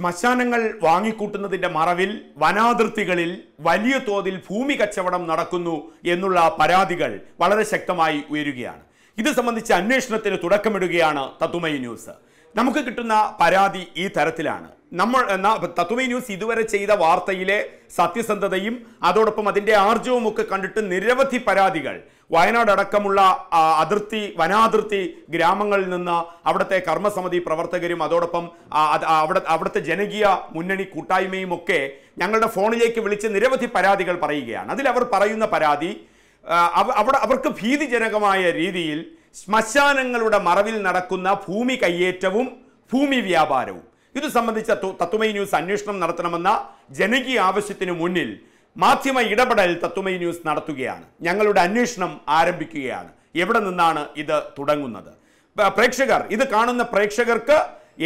ശ്മശാനങ്ങൾ വാങ്ങിക്കൂട്ടുന്നതിൻ്റെ മറവിൽ വനാതിർത്തികളിൽ വലിയ തോതിൽ ഭൂമി കച്ചവടം നടക്കുന്നു എന്നുള്ള പരാതികൾ വളരെ ശക്തമായി ഉയരുകയാണ് ഇത് സംബന്ധിച്ച് അന്വേഷണത്തിന് തുടക്കമിടുകയാണ് തത്തുമൈ ന്യൂസ് നമുക്ക് കിട്ടുന്ന പരാതി ഈ തരത്തിലാണ് നമ്മൾ തത്തുമൈ ന്യൂസ് ഇതുവരെ ചെയ്ത വാർത്തയിലെ സത്യസന്ധതയും അതോടൊപ്പം അതിൻ്റെ ആർജവും ഒക്കെ കണ്ടിട്ട് നിരവധി പരാതികൾ വയനാട് അടക്കമുള്ള അതിർത്തി വനാതിർത്തി ഗ്രാമങ്ങളിൽ നിന്ന് അവിടുത്തെ കർമ്മസമിതി പ്രവർത്തകരും അതോടൊപ്പം അവിടെ അവിടുത്തെ ജനകീയ മുന്നണി കൂട്ടായ്മയും ഒക്കെ ഞങ്ങളുടെ ഫോണിലേക്ക് വിളിച്ച് നിരവധി പരാതികൾ പറയുകയാണ് അതിൽ അവർ പറയുന്ന പരാതി അവിടെ അവർക്ക് ഭീതിജനകമായ രീതിയിൽ ശ്മശാനങ്ങളുടെ മറവിൽ നടക്കുന്ന ഭൂമി കയ്യേറ്റവും ഭൂമി വ്യാപാരവും ഇത് സംബന്ധിച്ച തത്വമൈ ന്യൂസ് അന്വേഷണം നടത്തണമെന്ന ജനകീയ ആവശ്യത്തിനു മുന്നിൽ മാധ്യമ ഇടപെടൽ തത്തുമൈ ന്യൂസ് നടത്തുകയാണ് ഞങ്ങളുടെ അന്വേഷണം ആരംഭിക്കുകയാണ് എവിടെ നിന്നാണ് ഇത് തുടങ്ങുന്നത് പ്രേക്ഷകർ ഇത് കാണുന്ന പ്രേക്ഷകർക്ക്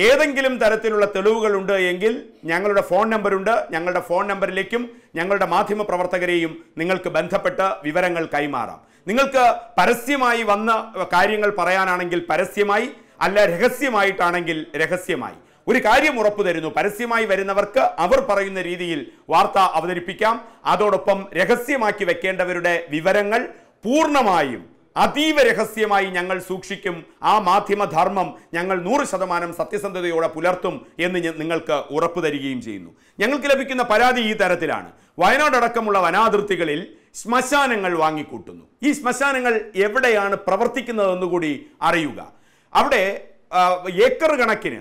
ഏതെങ്കിലും തരത്തിലുള്ള തെളിവുകളുണ്ട് എങ്കിൽ ഞങ്ങളുടെ ഫോൺ നമ്പറുണ്ട് ഞങ്ങളുടെ ഫോൺ നമ്പറിലേക്കും ഞങ്ങളുടെ മാധ്യമ പ്രവർത്തകരെയും നിങ്ങൾക്ക് ബന്ധപ്പെട്ട് വിവരങ്ങൾ കൈമാറാം നിങ്ങൾക്ക് പരസ്യമായി വന്ന കാര്യങ്ങൾ പറയാനാണെങ്കിൽ പരസ്യമായി അല്ല രഹസ്യമായിട്ടാണെങ്കിൽ രഹസ്യമായി ഒരു കാര്യം ഉറപ്പു തരുന്നു പരസ്യമായി വരുന്നവർക്ക് അവർ പറയുന്ന രീതിയിൽ വാർത്ത അവതരിപ്പിക്കാം അതോടൊപ്പം രഹസ്യമാക്കി വെക്കേണ്ടവരുടെ വിവരങ്ങൾ പൂർണ്ണമായും അതീവ രഹസ്യമായി ഞങ്ങൾ സൂക്ഷിക്കും ആ മാധ്യമധർമ്മം ഞങ്ങൾ നൂറ് ശതമാനം സത്യസന്ധതയോടെ പുലർത്തും എന്ന് നിങ്ങൾക്ക് ഉറപ്പു തരികയും ചെയ്യുന്നു ഞങ്ങൾക്ക് ലഭിക്കുന്ന പരാതി ഈ തരത്തിലാണ് വയനാടടക്കമുള്ള വനാതിർത്തികളിൽ ശ്മശാനങ്ങൾ വാങ്ങിക്കൂട്ടുന്നു ഈ ശ്മശാനങ്ങൾ എവിടെയാണ് പ്രവർത്തിക്കുന്നതെന്ന് കൂടി അറിയുക അവിടെ ഏക്കർ കണക്കിന്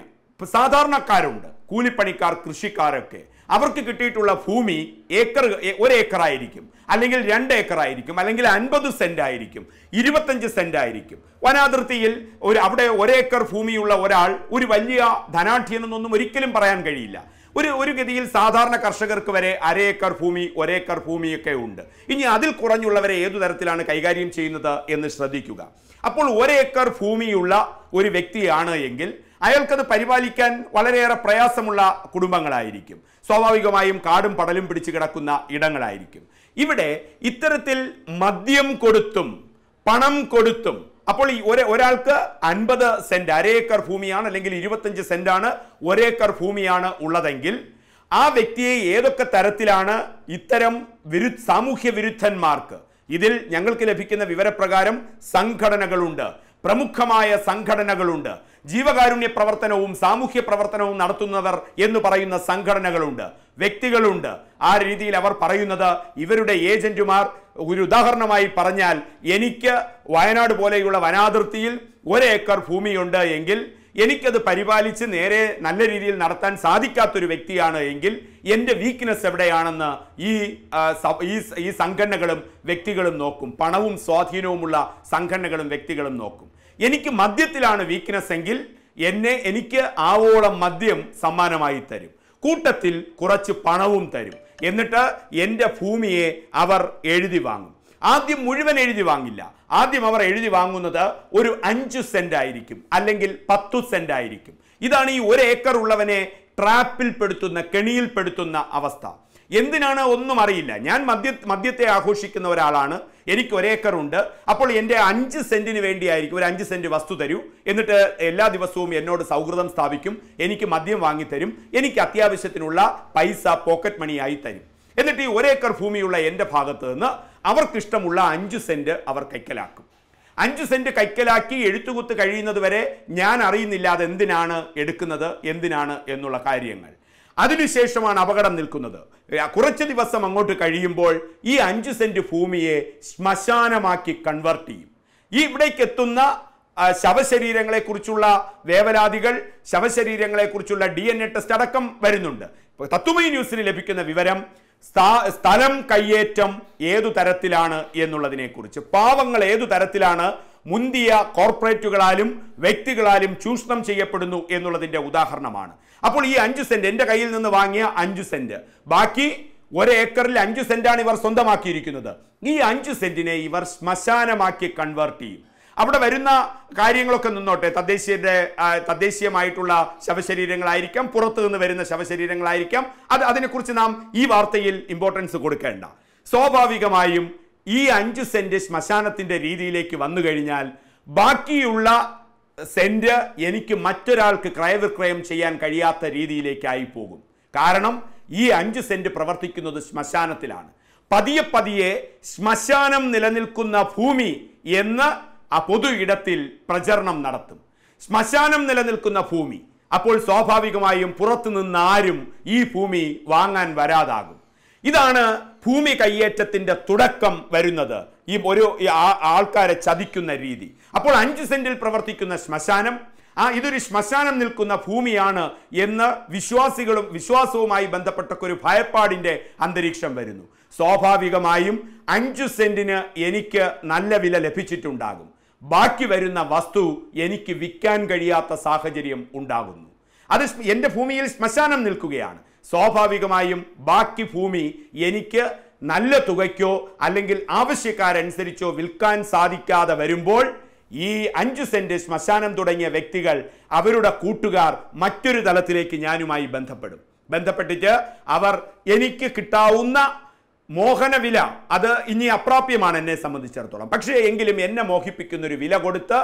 സാധാരണക്കാരുണ്ട് കൂലിപ്പണിക്കാർ കൃഷിക്കാരൊക്കെ അവർക്ക് കിട്ടിയിട്ടുള്ള ഭൂമി ഏക്കർ ഒരേക്കറായിരിക്കും അല്ലെങ്കിൽ രണ്ട് ഏക്കറായിരിക്കും അല്ലെങ്കിൽ അൻപത് സെന്റ് ആയിരിക്കും ഇരുപത്തഞ്ച് സെന്റ് ആയിരിക്കും വനാതിർത്തിയിൽ ഒരു അവിടെ ഒരേക്കർ ഭൂമിയുള്ള ഒരാൾ ഒരു വലിയ ധനാഠ്യനെന്നൊന്നും ഒരിക്കലും പറയാൻ കഴിയില്ല ഒരു ഒരു ഗതിയിൽ സാധാരണ കർഷകർക്ക് വരെ അരേക്കർ ഭൂമി ഒരേക്കർ ഭൂമിയൊക്കെ ഉണ്ട് ഇനി അതിൽ കുറഞ്ഞുള്ളവരെ ഏതു തരത്തിലാണ് കൈകാര്യം ചെയ്യുന്നത് എന്ന് ശ്രദ്ധിക്കുക അപ്പോൾ ഒരേക്കർ ഭൂമിയുള്ള ഒരു വ്യക്തിയാണ് എങ്കിൽ അയാൾക്കത് പരിപാലിക്കാൻ വളരെയേറെ പ്രയാസമുള്ള കുടുംബങ്ങളായിരിക്കും സ്വാഭാവികമായും കാടും പടലും പിടിച്ചു കിടക്കുന്ന ഇടങ്ങളായിരിക്കും ഇവിടെ ഇത്തരത്തിൽ മദ്യം കൊടുത്തും പണം കൊടുത്തും അപ്പോൾ ഈ ഒരേ ഒരാൾക്ക് അൻപത് സെന്റ് അരേക്കർ ഭൂമിയാണ് അല്ലെങ്കിൽ ഇരുപത്തഞ്ച് സെന്റാണ് ഒരേക്കർ ഭൂമിയാണ് ഉള്ളതെങ്കിൽ ആ വ്യക്തിയെ ഏതൊക്കെ തരത്തിലാണ് ഇത്തരം വിരു സാമൂഹ്യ വിരുദ്ധന്മാർക്ക് ഇതിൽ ഞങ്ങൾക്ക് ലഭിക്കുന്ന വിവരപ്രകാരം സംഘടനകളുണ്ട് പ്രമുഖമായ സംഘടനകളുണ്ട് ജീവകാരുണ്യ പ്രവർത്തനവും സാമൂഹ്യ പ്രവർത്തനവും നടത്തുന്നവർ എന്ന് പറയുന്ന സംഘടനകളുണ്ട് വ്യക്തികളുണ്ട് ആ രീതിയിൽ അവർ പറയുന്നത് ഇവരുടെ ഏജന്റുമാർ ഒരു ഉദാഹരണമായി പറഞ്ഞാൽ എനിക്ക് വയനാട് പോലെയുള്ള വനാതിർത്തിയിൽ ഒരേക്കർ ഭൂമിയുണ്ട് എങ്കിൽ എനിക്കത് പരിപാലിച്ച് നേരെ നല്ല രീതിയിൽ നടത്താൻ സാധിക്കാത്തൊരു വ്യക്തിയാണ് എങ്കിൽ എൻ്റെ വീക്ക്നെസ് എവിടെയാണെന്ന് ഈ ഈ സംഘടനകളും വ്യക്തികളും നോക്കും പണവും സ്വാധീനവുമുള്ള സംഘടനകളും വ്യക്തികളും നോക്കും എനിക്ക് മദ്യത്തിലാണ് വീക്ക്നെസ് എങ്കിൽ എന്നെ എനിക്ക് ആവോളം മദ്യം സമ്മാനമായി തരും കൂട്ടത്തിൽ കുറച്ച് പണവും തരും എന്നിട്ട് എൻ്റെ ഭൂമിയെ അവർ എഴുതി വാങ്ങും ആദ്യം മുഴുവൻ എഴുതി വാങ്ങില്ല ആദ്യം അവർ എഴുതി വാങ്ങുന്നത് ഒരു അഞ്ചു സെന്റ് ആയിരിക്കും അല്ലെങ്കിൽ പത്തു സെന്റ് ആയിരിക്കും ഇതാണ് ഈ ഒരു ഏക്കർ ഉള്ളവനെ ട്രാപ്പിൽ പെടുത്തുന്ന കെണിയിൽ പെടുത്തുന്ന അവസ്ഥ എന്തിനാണ് ഒന്നും അറിയില്ല ഞാൻ മദ്യ മദ്യത്തെ ആഘോഷിക്കുന്ന ഒരാളാണ് എനിക്ക് ഒരേക്കറുണ്ട് അപ്പോൾ എൻ്റെ അഞ്ച് സെൻറ്റിന് വേണ്ടിയായിരിക്കും ഒരു അഞ്ച് സെൻറ്റ് വസ്തു തരൂ എന്നിട്ട് എല്ലാ ദിവസവും എന്നോട് സൗഹൃദം സ്ഥാപിക്കും എനിക്ക് മദ്യം വാങ്ങിത്തരും എനിക്ക് അത്യാവശ്യത്തിനുള്ള പൈസ പോക്കറ്റ് മണിയായി തരും എന്നിട്ട് ഈ ഒരേക്കർ ഭൂമിയുള്ള എൻ്റെ ഭാഗത്ത് നിന്ന് അവർക്കിഷ്ടമുള്ള അഞ്ച് സെൻറ്റ് അവർ കൈക്കലാക്കും അഞ്ച് സെൻറ്റ് കൈക്കലാക്കി എഴുത്തുകുത്ത് കഴിയുന്നത് വരെ ഞാൻ അറിയുന്നില്ല എന്തിനാണ് എടുക്കുന്നത് എന്തിനാണ് എന്നുള്ള കാര്യങ്ങൾ അതിനുശേഷമാണ് അപകടം നിൽക്കുന്നത് കുറച്ച് ദിവസം അങ്ങോട്ട് കഴിയുമ്പോൾ ഈ അഞ്ച് സെന്റ് ഭൂമിയെ ശ്മശാനമാക്കി കൺവെർട്ട് ചെയ്യും ഈ ഇവിടേക്ക് എത്തുന്ന ശവശരീരങ്ങളെക്കുറിച്ചുള്ള വേവലാതികൾ കുറിച്ചുള്ള ഡി എൻ എ ടെസ്റ്റ് അടക്കം വരുന്നുണ്ട് തത്തുമൈ ന്യൂസിന് ലഭിക്കുന്ന വിവരം സ്ഥലം കയ്യേറ്റം ഏതു തരത്തിലാണ് എന്നുള്ളതിനെക്കുറിച്ച് പാവങ്ങൾ ഏതു തരത്തിലാണ് മുന്തിയ കോർപ്പറേറ്റുകളാലും വ്യക്തികളാലും ചൂഷണം ചെയ്യപ്പെടുന്നു എന്നുള്ളതിൻ്റെ ഉദാഹരണമാണ് അപ്പോൾ ഈ അഞ്ച് സെൻറ്റ് എൻ്റെ കയ്യിൽ നിന്ന് വാങ്ങിയ അഞ്ച് സെൻറ്റ് ബാക്കി ഒരു ഏക്കറിൽ അഞ്ച് സെൻറ്റാണ് ഇവർ സ്വന്തമാക്കിയിരിക്കുന്നത് ഈ അഞ്ച് സെൻറ്റിനെ ഇവർ ശ്മശാനമാക്കി കൺവേർട്ട് ചെയ്യും അവിടെ വരുന്ന കാര്യങ്ങളൊക്കെ നിന്നോട്ടെ തദ്ദേശീയരുടെ തദ്ദേശീയമായിട്ടുള്ള ശവശരീരങ്ങളായിരിക്കാം പുറത്തു നിന്ന് വരുന്ന ശവശരീരങ്ങളായിരിക്കാം അത് അതിനെക്കുറിച്ച് നാം ഈ വാർത്തയിൽ ഇമ്പോർട്ടൻസ് കൊടുക്കേണ്ട സ്വാഭാവികമായും ഈ അഞ്ച് സെൻറ്റ് ശ്മശാനത്തിൻ്റെ രീതിയിലേക്ക് വന്നു കഴിഞ്ഞാൽ ബാക്കിയുള്ള സെൻറ്റ് എനിക്ക് മറ്റൊരാൾക്ക് ക്രയവിക്രയം ചെയ്യാൻ കഴിയാത്ത രീതിയിലേക്കായി പോകും കാരണം ഈ അഞ്ച് സെൻറ്റ് പ്രവർത്തിക്കുന്നത് ശ്മശാനത്തിലാണ് പതിയെ പതിയെ ശ്മശാനം നിലനിൽക്കുന്ന ഭൂമി എന്ന് ആ പൊതു ഇടത്തിൽ പ്രചരണം നടത്തും ശ്മശാനം നിലനിൽക്കുന്ന ഭൂമി അപ്പോൾ സ്വാഭാവികമായും പുറത്തു ആരും ഈ ഭൂമി വാങ്ങാൻ വരാതാകും ഇതാണ് ഭൂമി കയ്യേറ്റത്തിൻ്റെ തുടക്കം വരുന്നത് ഈ ഒരു ആൾക്കാരെ ചതിക്കുന്ന രീതി അപ്പോൾ അഞ്ച് സെന്റിൽ പ്രവർത്തിക്കുന്ന ശ്മശാനം ആ ഇതൊരു ശ്മശാനം നിൽക്കുന്ന ഭൂമിയാണ് എന്ന് വിശ്വാസികളും വിശ്വാസവുമായി ബന്ധപ്പെട്ട ഒരു ഭയപ്പാടിൻ്റെ അന്തരീക്ഷം വരുന്നു സ്വാഭാവികമായും അഞ്ചു സെന്റിന് എനിക്ക് നല്ല വില ലഭിച്ചിട്ടുണ്ടാകും ബാക്കി വരുന്ന വസ്തു എനിക്ക് വിൽക്കാൻ കഴിയാത്ത സാഹചര്യം ഉണ്ടാകുന്നു അത് എൻ്റെ ഭൂമിയിൽ ശ്മശാനം നിൽക്കുകയാണ് സ്വാഭാവികമായും ബാക്കി ഭൂമി എനിക്ക് നല്ല തുകയ്ക്കോ അല്ലെങ്കിൽ ആവശ്യക്കാരനുസരിച്ചോ വിൽക്കാൻ സാധിക്കാതെ വരുമ്പോൾ ഈ അഞ്ച് സെൻറ്റ് ശ്മശാനം തുടങ്ങിയ വ്യക്തികൾ അവരുടെ കൂട്ടുകാർ മറ്റൊരു തലത്തിലേക്ക് ഞാനുമായി ബന്ധപ്പെടും ബന്ധപ്പെട്ടിട്ട് അവർ എനിക്ക് കിട്ടാവുന്ന മോഹന വില അത് ഇനി അപ്രാപ്യമാണ് എന്നെ സംബന്ധിച്ചിടത്തോളം പക്ഷേ എങ്കിലും എന്നെ മോഹിപ്പിക്കുന്ന ഒരു വില കൊടുത്ത്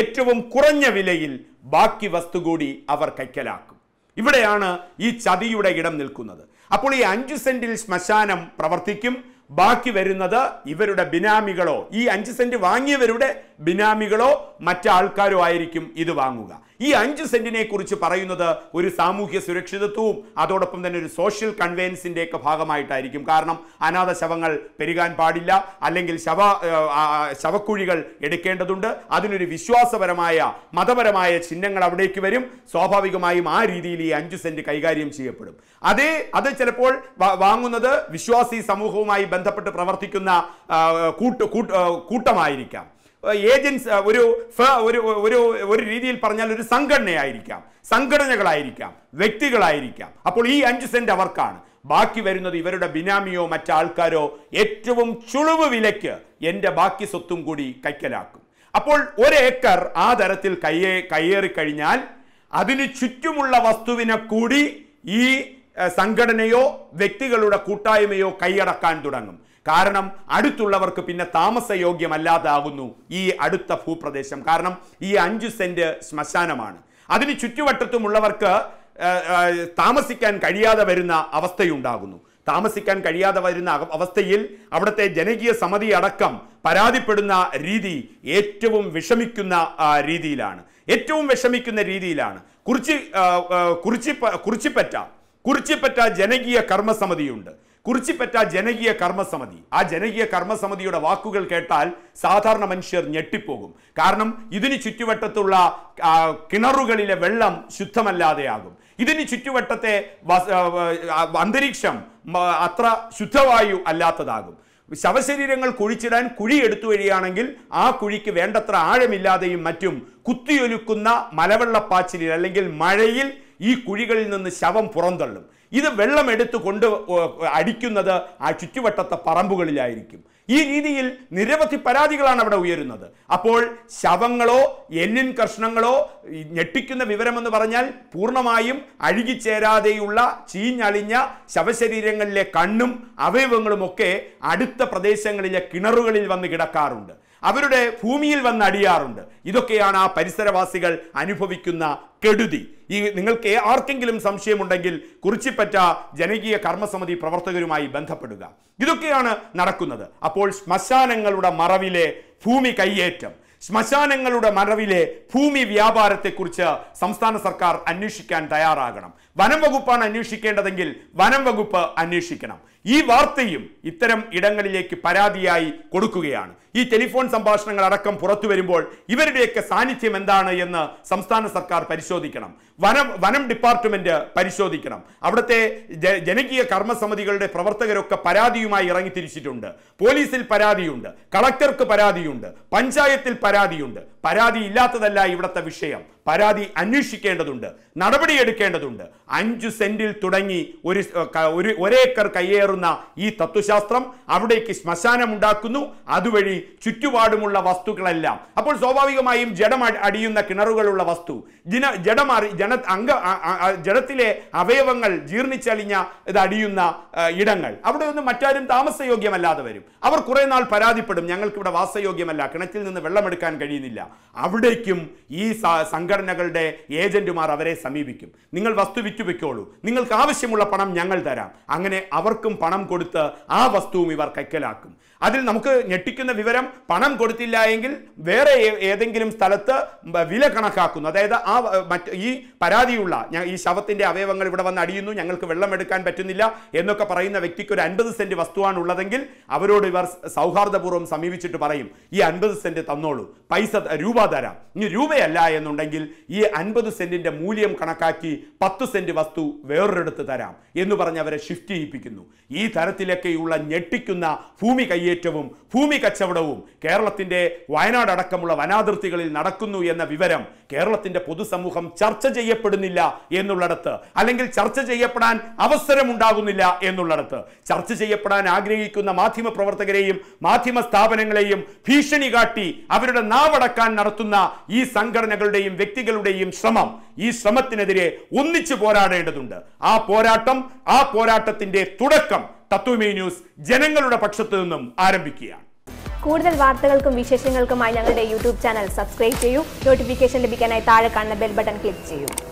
ഏറ്റവും കുറഞ്ഞ വിലയിൽ ബാക്കി വസ്തു കൂടി അവർ കൈക്കലാക്കും ഇവിടെയാണ് ഈ ചതിയുടെ ഇടം നിൽക്കുന്നത് അപ്പോൾ ഈ അഞ്ച് സെന്റിൽ ശ്മശാനം പ്രവർത്തിക്കും ബാക്കി വരുന്നത് ഇവരുടെ ബിനാമികളോ ഈ അഞ്ച് സെന്റ് വാങ്ങിയവരുടെ ബിനാമികളോ മറ്റാൾക്കാരോ ആയിരിക്കും ഇത് വാങ്ങുക ഈ അഞ്ച് സെന്റിനെ കുറിച്ച് പറയുന്നത് ഒരു സാമൂഹ്യ സുരക്ഷിതത്വവും അതോടൊപ്പം തന്നെ ഒരു സോഷ്യൽ കൺവെയൻസിന്റെ ഒക്കെ ഭാഗമായിട്ടായിരിക്കും കാരണം അനാഥ ശവങ്ങൾ പെരുകാൻ പാടില്ല അല്ലെങ്കിൽ ശവ ശവക്കുഴികൾ എടുക്കേണ്ടതുണ്ട് അതിനൊരു വിശ്വാസപരമായ മതപരമായ ചിഹ്നങ്ങൾ അവിടേക്ക് വരും സ്വാഭാവികമായും ആ രീതിയിൽ ഈ അഞ്ച് സെന്റ് കൈകാര്യം ചെയ്യപ്പെടും അതേ അത് ചിലപ്പോൾ വാങ്ങുന്നത് വിശ്വാസി സമൂഹവുമായി ബന്ധപ്പെട്ട് പ്രവർത്തിക്കുന്ന കൂട്ടമായിരിക്കാം ഏജൻസ് ഒരു ഒരു ഒരു രീതിയിൽ പറഞ്ഞാൽ ഒരു സംഘടനയായിരിക്കാം സംഘടനകളായിരിക്കാം വ്യക്തികളായിരിക്കാം അപ്പോൾ ഈ അഞ്ച് സെന്റ് അവർക്കാണ് ബാക്കി വരുന്നത് ഇവരുടെ ബിനാമിയോ മറ്റാൾക്കാരോ ഏറ്റവും ചുളിവ് വിലയ്ക്ക് എൻ്റെ ബാക്കി സ്വത്തും കൂടി കൈക്കലാക്കും അപ്പോൾ ഒരു ഏക്കർ ആ തരത്തിൽ കയ്യേ കയ്യേറിക്കഴിഞ്ഞാൽ അതിന് ചുറ്റുമുള്ള വസ്തുവിനെ കൂടി ഈ സംഘടനയോ വ്യക്തികളുടെ കൂട്ടായ്മയോ കൈയടക്കാൻ തുടങ്ങും കാരണം അടുത്തുള്ളവർക്ക് പിന്നെ താമസയോഗ്യമല്ലാതാകുന്നു ഈ അടുത്ത ഭൂപ്രദേശം കാരണം ഈ അഞ്ച് സെന്റ് ശ്മശാനമാണ് അതിന് ചുറ്റുവട്ടത്തുമുള്ളവർക്ക് താമസിക്കാൻ കഴിയാതെ വരുന്ന അവസ്ഥയുണ്ടാകുന്നു താമസിക്കാൻ കഴിയാതെ വരുന്ന അവസ്ഥയിൽ അവിടുത്തെ ജനകീയ സമിതി അടക്കം പരാതിപ്പെടുന്ന രീതി ഏറ്റവും വിഷമിക്കുന്ന രീതിയിലാണ് ഏറ്റവും വിഷമിക്കുന്ന രീതിയിലാണ് കുറിച്ച് കുറിച്ചിപ്പ കുറിച്ചിപ്പറ്റ കുറിച്ചിപ്പറ്റ ജനകീയ കർമ്മസമിതിയുണ്ട് കുറിച്ചിപ്പറ്റ ജനകീയ കർമ്മസമിതി ആ ജനകീയ കർമ്മസമിതിയുടെ വാക്കുകൾ കേട്ടാൽ സാധാരണ മനുഷ്യർ ഞെട്ടിപ്പോകും കാരണം ഇതിന് ചുറ്റുവട്ടത്തുള്ള കിണറുകളിലെ വെള്ളം ശുദ്ധമല്ലാതെയാകും ഇതിന് ചുറ്റുവട്ടത്തെ അന്തരീക്ഷം അത്ര ശുദ്ധവായു അല്ലാത്തതാകും ശവശരീരങ്ങൾ കുഴിച്ചിടാൻ കുഴി എടുത്തു വഴിയാണെങ്കിൽ ആ കുഴിക്ക് വേണ്ടത്ര ആഴമില്ലാതെയും മറ്റും കുത്തിയൊലുക്കുന്ന മലവെള്ളപ്പാച്ചിലിൽ അല്ലെങ്കിൽ മഴയിൽ ഈ കുഴികളിൽ നിന്ന് ശവം പുറന്തള്ളും ഇത് വെള്ളം എടുത്തു കൊണ്ട് അടിക്കുന്നത് ആ ചുറ്റുവട്ടത്തെ പറമ്പുകളിലായിരിക്കും ഈ രീതിയിൽ നിരവധി പരാതികളാണ് അവിടെ ഉയരുന്നത് അപ്പോൾ ശവങ്ങളോ എല്ലിൻ കഷ്ണങ്ങളോ ഞെട്ടിക്കുന്ന വിവരമെന്ന് പറഞ്ഞാൽ പൂർണ്ണമായും അഴുകിച്ചേരാതെയുള്ള ചീഞ്ഞളിഞ്ഞ ശവശരീരങ്ങളിലെ കണ്ണും അവയവങ്ങളുമൊക്കെ അടുത്ത പ്രദേശങ്ങളിലെ കിണറുകളിൽ വന്ന് കിടക്കാറുണ്ട് അവരുടെ ഭൂമിയിൽ വന്ന് അടിയാറുണ്ട് ഇതൊക്കെയാണ് ആ പരിസരവാസികൾ അനുഭവിക്കുന്ന കെടുതി ഈ നിങ്ങൾക്ക് ആർക്കെങ്കിലും സംശയമുണ്ടെങ്കിൽ കുറിച്ചിപ്പറ്റ ജനകീയ കർമ്മസമിതി പ്രവർത്തകരുമായി ബന്ധപ്പെടുക ഇതൊക്കെയാണ് നടക്കുന്നത് അപ്പോൾ ശ്മശാനങ്ങളുടെ മറവിലെ ഭൂമി കയ്യേറ്റം ശ്മശാനങ്ങളുടെ മറവിലെ ഭൂമി വ്യാപാരത്തെക്കുറിച്ച് സംസ്ഥാന സർക്കാർ അന്വേഷിക്കാൻ തയ്യാറാകണം വനം വകുപ്പാണ് അന്വേഷിക്കേണ്ടതെങ്കിൽ വനം വകുപ്പ് അന്വേഷിക്കണം ഈ വാർത്തയും ഇത്തരം ഇടങ്ങളിലേക്ക് പരാതിയായി കൊടുക്കുകയാണ് ഈ ടെലിഫോൺ സംഭാഷണങ്ങൾ അടക്കം പുറത്തു വരുമ്പോൾ ഇവരുടെയൊക്കെ സാന്നിധ്യം എന്താണ് എന്ന് സംസ്ഥാന സർക്കാർ പരിശോധിക്കണം വനം വനം ഡിപ്പാർട്ട്മെന്റ് പരിശോധിക്കണം അവിടുത്തെ ജനകീയ കർമ്മസമിതികളുടെ പ്രവർത്തകരൊക്കെ പരാതിയുമായി ഇറങ്ങി തിരിച്ചിട്ടുണ്ട് പോലീസിൽ പരാതിയുണ്ട് കളക്ടർക്ക് പരാതിയുണ്ട് പഞ്ചായത്തിൽ പരാതിയുണ്ട് പരാതി ഇല്ലാത്തതല്ല ഇവിടുത്തെ വിഷയം പരാതി അന്വേഷിക്കേണ്ടതുണ്ട് നടപടിയെടുക്കേണ്ടതുണ്ട് അഞ്ചു സെന്റിൽ തുടങ്ങി ഒരു ഒരു ഒരേക്കർ കയ്യേറുന്ന ഈ തത്വശാസ്ത്രം അവിടേക്ക് ശ്മശാനം ഉണ്ടാക്കുന്നു അതുവഴി ചുറ്റുപാടുമുള്ള വസ്തുക്കളെല്ലാം അപ്പോൾ സ്വാഭാവികമായും ജഡം അടിയുന്ന കിണറുകളുള്ള വസ്തു ജന ജഡമാറി ജന അംഗ ജഡത്തിലെ അവയവങ്ങൾ ജീർണിച്ചലിഞ്ഞ ഇത് അടിയുന്ന ഇടങ്ങൾ അവിടെ ഒന്നും മറ്റാരും താമസയോഗ്യമല്ലാതെ വരും അവർ കുറേ നാൾ പരാതിപ്പെടും ഞങ്ങൾക്കിവിടെ വാസയോഗ്യമല്ല കിണറ്റിൽ നിന്ന് വെള്ളമെടുക്കാൻ കഴിയുന്നില്ല അവിടേക്കും ഈ സംഘടനകളുടെ ഏജന്റുമാർ അവരെ സമീപിക്കും നിങ്ങൾ വസ്തു വെക്കോളൂ നിങ്ങൾക്ക് ആവശ്യമുള്ള പണം ഞങ്ങൾ തരാം അങ്ങനെ അവർക്കും പണം കൊടുത്ത് ആ വസ്തുവും ഇവർ കൈക്കലാക്കും അതിൽ നമുക്ക് ഞെട്ടിക്കുന്ന വിവരം പണം കൊടുത്തില്ല എങ്കിൽ വേറെ ഏതെങ്കിലും സ്ഥലത്ത് വില കണക്കാക്കുന്നു അതായത് ആ മറ്റ് ഈ പരാതിയുള്ള ഈ ശവത്തിൻ്റെ അവയവങ്ങൾ ഇവിടെ വന്ന് അടിയുന്നു ഞങ്ങൾക്ക് വെള്ളം എടുക്കാൻ പറ്റുന്നില്ല എന്നൊക്കെ പറയുന്ന വ്യക്തിക്ക് ഒരു അൻപത് സെൻറ്റ് വസ്തുവാണ് ഉള്ളതെങ്കിൽ അവരോട് ഇവർ സൗഹാർദ്ദപൂർവ്വം സമീപിച്ചിട്ട് പറയും ഈ അൻപത് സെൻറ്റ് തന്നോളൂ പൈസ രൂപ തരാം ഇനി രൂപയല്ല എന്നുണ്ടെങ്കിൽ ഈ അൻപത് സെൻറ്റിൻ്റെ മൂല്യം കണക്കാക്കി പത്ത് സെൻറ്റ് ഗവൺമെൻറ് വസ്തു വേറൊരിടത്ത് തരാം എന്ന് പറഞ്ഞ് അവരെ ഷിഫ്റ്റ് ചെയ്യിപ്പിക്കുന്നു ഈ തരത്തിലൊക്കെയുള്ള ഞെട്ടിക്കുന്ന ഭൂമി കയ്യേറ്റവും ഭൂമി കച്ചവടവും കേരളത്തിൻ്റെ വയനാട് അടക്കമുള്ള വനാതിർത്തികളിൽ നടക്കുന്നു എന്ന വിവരം കേരളത്തിൻ്റെ പൊതുസമൂഹം ചർച്ച ചെയ്യപ്പെടുന്നില്ല എന്നുള്ളിടത്ത് അല്ലെങ്കിൽ ചർച്ച ചെയ്യപ്പെടാൻ അവസരമുണ്ടാകുന്നില്ല എന്നുള്ളിടത്ത് ചർച്ച ചെയ്യപ്പെടാൻ ആഗ്രഹിക്കുന്ന മാധ്യമ പ്രവർത്തകരെയും മാധ്യമ സ്ഥാപനങ്ങളെയും ഭീഷണി കാട്ടി അവരുടെ നാവടക്കാൻ നടത്തുന്ന ഈ സംഘടനകളുടെയും വ്യക്തികളുടെയും ശ്രമം ഈ ശ്രമത്തിനെതിരെ ഒന്നിച്ചു പോരാടേണ്ടതുണ്ട് ആ പോരാട്ടം ആ പോരാട്ടത്തിന്റെ തുടക്കം തത്വമേ ന്യൂസ് ജനങ്ങളുടെ പക്ഷത്തു നിന്നും ആരംഭിക്കുകയാണ് കൂടുതൽ വാർത്തകൾക്കും വിശേഷങ്ങൾക്കുമായി ഞങ്ങളുടെ യൂട്യൂബ് ചാനൽ സബ്സ്ക്രൈബ് ചെയ്യൂ നോട്ടിഫിക്കേഷൻ ലഭിക്കാനായി താഴെ കാണുന്ന ബെൽ ബട്ടൺ ക്ലിക്ക് ചെയ്യൂ